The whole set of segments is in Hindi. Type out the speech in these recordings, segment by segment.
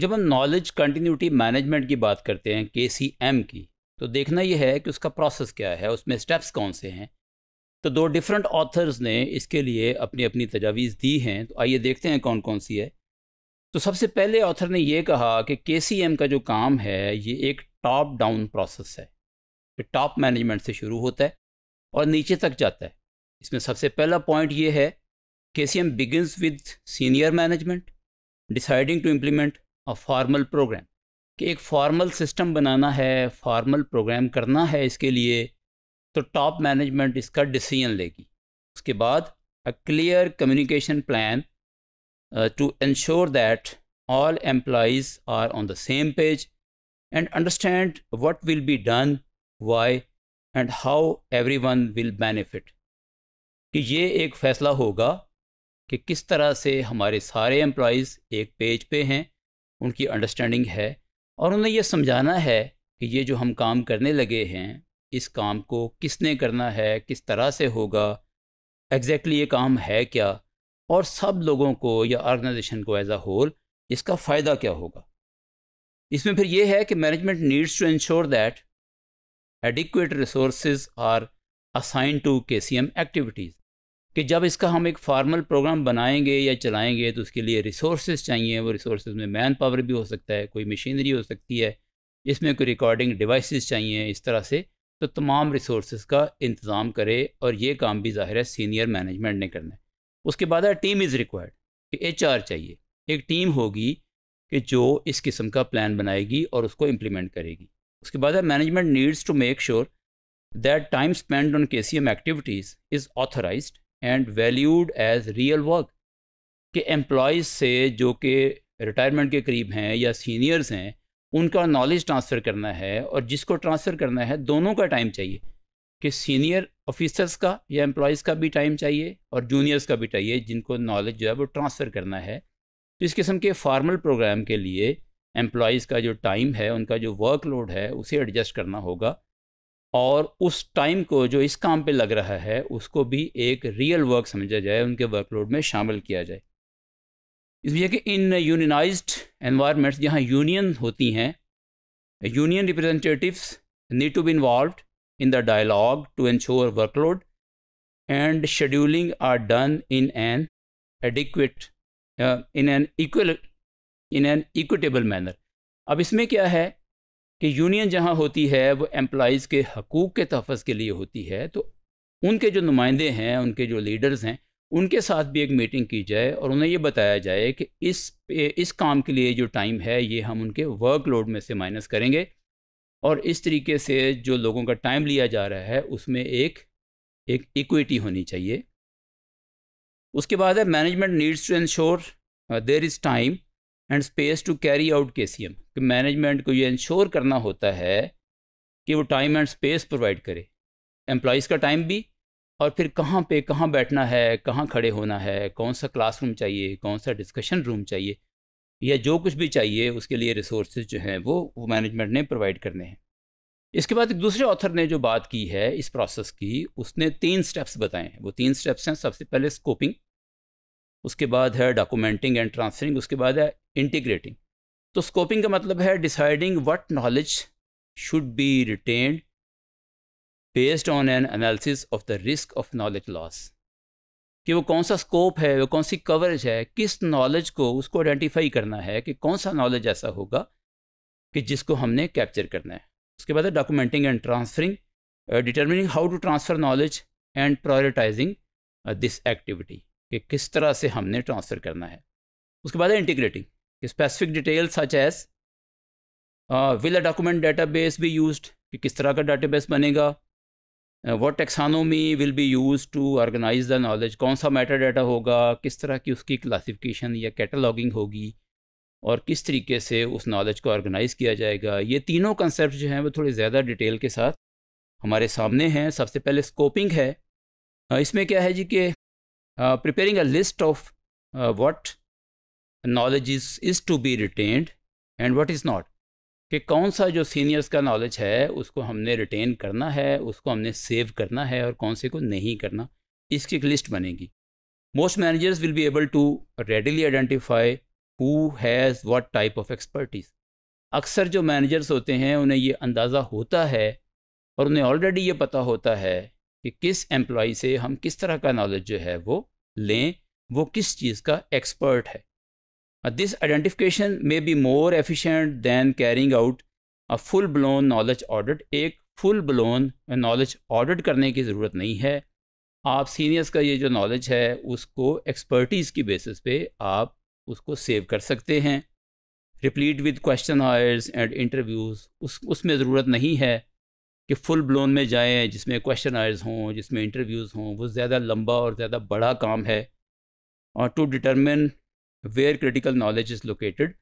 जब हम नॉलेज कंटिन्यूटी मैनेजमेंट की बात करते हैं के सी एम की तो देखना यह है कि उसका प्रोसेस क्या है उसमें स्टेप्स कौन से हैं तो दो डिफरेंट ऑथर्स ने इसके लिए अपनी अपनी तजावीज़ दी हैं तो आइए देखते हैं कौन कौन सी है तो सबसे पहले ऑथर ने यह कहा कि के सी एम का जो काम है ये एक टॉप डाउन प्रोसेस है तो टॉप मैनेजमेंट से शुरू होता है और नीचे तक जाता है इसमें सबसे पहला पॉइंट ये है K C M begins with senior management deciding to implement और फॉर्मल प्रोग्राम कि एक फॉर्मल सिस्टम बनाना है फॉर्मल प्रोग्राम करना है इसके लिए तो टॉप मैनेजमेंट इसका डिसीजन लेगी उसके बाद a clear communication plan to ensure that all are on the same page and understand what will be done why and how everyone will benefit कि ये एक फ़ैसला होगा कि किस तरह से हमारे सारे एम्प्लॉज़ एक पेज पे हैं उनकी अंडरस्टैंडिंग है और उन्हें यह समझाना है कि ये जो हम काम करने लगे हैं इस काम को किसने करना है किस तरह से होगा एग्जैक्टली ये काम है क्या और सब लोगों को या ऑर्गेनाइजेशन को एज अ होल इसका फ़ायदा क्या होगा इसमें फिर ये है कि management needs to ensure that adequate resource are assign to K C M activities कि जब इसका हम एक फॉर्मल प्रोग्राम बनाएंगे या चलाएंगे तो उसके लिए रिसोर्सेज चाहिए वो रिसोर्सेज में मैन पावर भी हो सकता है कोई मशीनरी हो सकती है इसमें कोई रिकॉर्डिंग डिवाइसेस चाहिए इस तरह से तो तमाम रिसोर्स का इंतज़ाम करे और ये काम भी ज़ाहिर है सीनियर मैनेजमेंट ने करना है उसके बाद है टीम इज़ रिक्वायर्ड कि एच चाहिए एक टीम होगी कि जो इस किस्म का प्लान बनाएगी और उसको इम्प्लीमेंट करेगी उसके बाद है management needs to make sure that time spend on K C M activities is authorised and valued as real work कि एम्प्लॉज से जो कि रिटायरमेंट के करीब हैं या सीनियर्स हैं उनका नॉलेज ट्रांसफ़र करना है और जिसको ट्रांसफ़र करना है दोनों का टाइम चाहिए कि सीनियर ऑफिसर्स का या एम्प्लॉज़ का भी टाइम चाहिए और जूनियर्स का भी चाहिए जिनको नॉलेज जो है वो ट्रांसफ़र करना है तो इस किस्म के फार्मल प्रोग्राम के लिए एम्प्लॉज़ का जो टाइम है उनका जो वर्कलोड है उसे एडजस्ट करना होगा और उस टाइम को जो इस काम पे लग रहा है उसको भी एक रियल वर्क समझा जाए उनके वर्कलोड में शामिल किया जाए इसलिए कि इन यूनियनाइज एनवायरमेंट्स जहाँ यूनियन होती हैं union representatives need to be involved in the dialogue to ensure workload and scheduling are done in an adequate in an equal in an equitable manner अब इसमें क्या है कि यूनियन जहाँ होती है वो एम्प्लॉज़ के हकूक़ के तहफ़ के लिए होती है तो उनके जो नुमाइंदे हैं उनके जो लीडर्स हैं उनके साथ भी एक मीटिंग की जाए और उन्हें ये बताया जाए कि इस इस काम के लिए जो टाइम है ये हम उनके वर्कलोड में से माइनस करेंगे और इस तरीके से जो लोगों का टाइम लिया जा रहा है उसमें एक एक इक्विटी होनी चाहिए उसके बाद है management needs to ensure there is time and space to carry out K C M कि मैनेजमेंट को ये इंश्योर करना होता है कि वो टाइम एंड स्पेस प्रोवाइड करे एम्प्लॉज़ का टाइम भी और फिर कहाँ पे कहाँ बैठना है कहाँ खड़े होना है कौन सा क्लासरूम चाहिए कौन सा डिस्कशन रूम चाहिए या जो कुछ भी चाहिए उसके लिए रिसोर्स जो हैं वो वो मैनेजमेंट ने प्रोवाइड करने हैं इसके बाद एक दूसरे ऑथर ने जो बात की है इस प्रोसेस की उसने तीन स्टेप्स बताए हैं वो तीन स्टेप्स हैं सबसे पहले स्कोपिंग उसके बाद है डॉक्यूमेंटिंग एंड ट्रांसफरिंग उसके बाद है इंटीग्रेटिंग तो स्कोपिंग का मतलब है deciding what knowledge should be retained based on an analysis of the risk of knowledge loss कि वो कौन सा स्कोप है वो कौन सी कवरेज है किस नॉलेज को उसको आइडेंटिफाई करना है कि कौन सा नॉलेज ऐसा होगा कि जिसको हमने कैप्चर करना है उसके बाद है documenting and transferring determining how to transfer knowledge and prioritising this activity कि किस तरह से हमने ट्रांसफ़र करना है उसके बाद है integrating specific detail such as will a document database भी यूज कि किस तरह का डाटा बेस बनेगा what taxonomy will be used to organise the knowledge कौन सा मैटर डाटा होगा किस तरह की उसकी क्लासिफिकेशन या कैटलॉगिंग होगी और किस तरीके से उस नॉलेज को ऑर्गेनाइज़ किया जाएगा ये तीनों कंसेप्ट जो हैं वो थोड़े ज़्यादा डिटेल के साथ हमारे सामने हैं सबसे पहले स्कोपिंग है uh, इसमें क्या है जी कि preparing a list of what knowledge is is to be retained and what is not कि कौन सा जो सीनियर्स का नॉलेज है उसको हमने रिटेन करना है उसको हमने सेव करना है और कौन से को नहीं करना इसकी एक लिस्ट बनेगी most managers will be able to readily identify who has what type of expertise अक्सर जो मैनेजर्स होते हैं उन्हें ये अंदाज़ा होता है और उन्हें ऑलरेडी ये पता होता है कि किस एम्प्लॉय से हम किस तरह का नॉलेज जो है वो लें वो किस चीज़ का एक्सपर्ट है this identification may be more more efficient carrying out out a full blown knowledge एक फुल ब्लोन नॉलेज ऑडिट करने की ज़रूरत नहीं है आप सीनियर्स का ये जो नॉलेज है उसको एक्सपर्टीज़ की बेसिस पे आप उसको सेव कर सकते हैं replete with questionnaires and interviews उस उसमें ज़रूरत नहीं है कि फुल ब्लोन में जाएं जिसमें क्वेश्चन आयर्स हों जिसमें इंटरव्यूज़ हों वो ज़्यादा लंबा और ज़्यादा बड़ा काम है और to determine where critical knowledge is located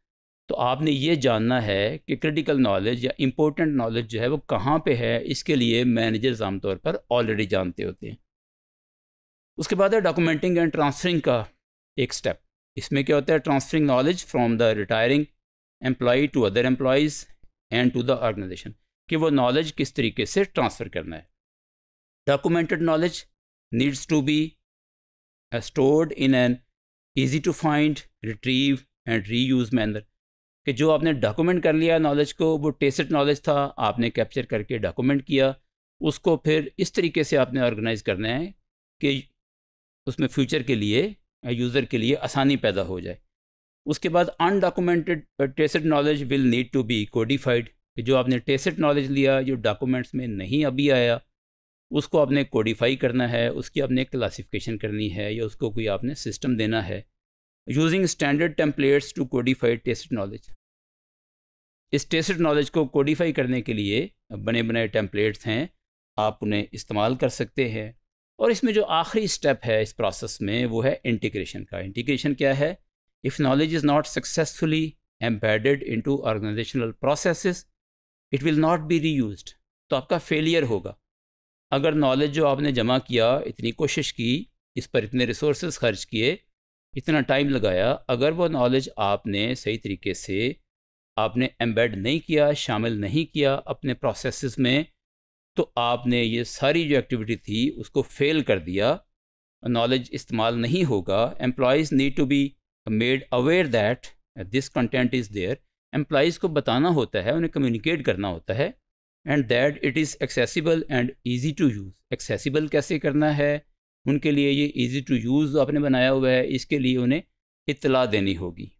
तो आपने ये जानना है कि क्रिटिकल नॉलेज या इम्पोर्टेंट नॉलेज जो है वो कहाँ पे है इसके लिए मैनेजर्स आमतौर पर ऑलरेडी जानते होते हैं उसके बाद है डॉक्यूमेंटिंग एंड ट्रांसफरिंग का एक स्टेप इसमें क्या होता है transferring knowledge from the retiring employee to other employees and to the organisation कि वो नॉलेज किस तरीके से ट्रांसफ़र करना है documented knowledge needs to be stored in an easy to find retrieve and reuse manner कि जो आपने डॉक्यूमेंट कर लिया नॉलेज को वो टेस्ट नॉलेज था आपने कैप्चर करके डॉक्यूमेंट किया उसको फिर इस तरीके से आपने ऑर्गेनाइज करना है कि उसमें फ्यूचर के लिए यूज़र के लिए आसानी पैदा हो जाए उसके बाद undocumented tacit knowledge will need to be codified कि जो आपने टेस्ट नॉलेज लिया जो डॉक्यूमेंट्स में नहीं अभी आया उसको आपने कोडिफाई करना है उसकी आपने क्लासिफिकेशन करनी है या उसको कोई आपने सिस्टम देना है using standard templates to codify tacit knowledge इस टेस्ट नॉलेज को कोडिफाई करने के लिए बने बने टेम्पलेट्स हैं आप उन्हें इस्तेमाल कर सकते हैं और इसमें जो आखिरी स्टेप है इस प्रोसेस में वो है इंटीग्रेशन का इंटीग्रेशन क्या है if knowledge is not successfully embedded into organisational processes it will not be reused तो आपका फेलियर होगा अगर नॉलेज जो आपने जमा किया इतनी कोशिश की इस पर इतने रिसोर्स खर्च किए इतना टाइम लगाया अगर वो नॉलेज आपने सही तरीके से आपने एम्बेड नहीं किया शामिल नहीं किया अपने प्रोसेस में तो आपने ये सारी जो एक्टिविटी थी उसको फेल कर दिया नॉलेज इस्तेमाल नहीं होगा employees need to be made aware that this content is there employees को बताना होता है उन्हें कम्युनिकेट करना होता है and that it is accessible and easy to use accessible कैसे करना है उनके लिए ये ईजी टू यूज़ आपने बनाया हुआ है इसके लिए उन्हें इतला देनी होगी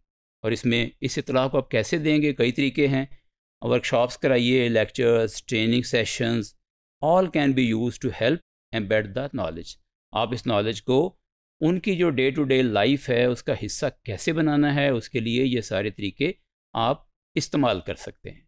और इसमें इस इतला को आप कैसे देंगे कई तरीके हैं वर्कशॉप्स कराइए lectures training sessions all can be used to help embed the knowledge आप इस नॉलेज को उनकी जो डे टू डे लाइफ है उसका हिस्सा कैसे बनाना है उसके लिए ये सारे तरीके आप इस्तेमाल कर सकते हैं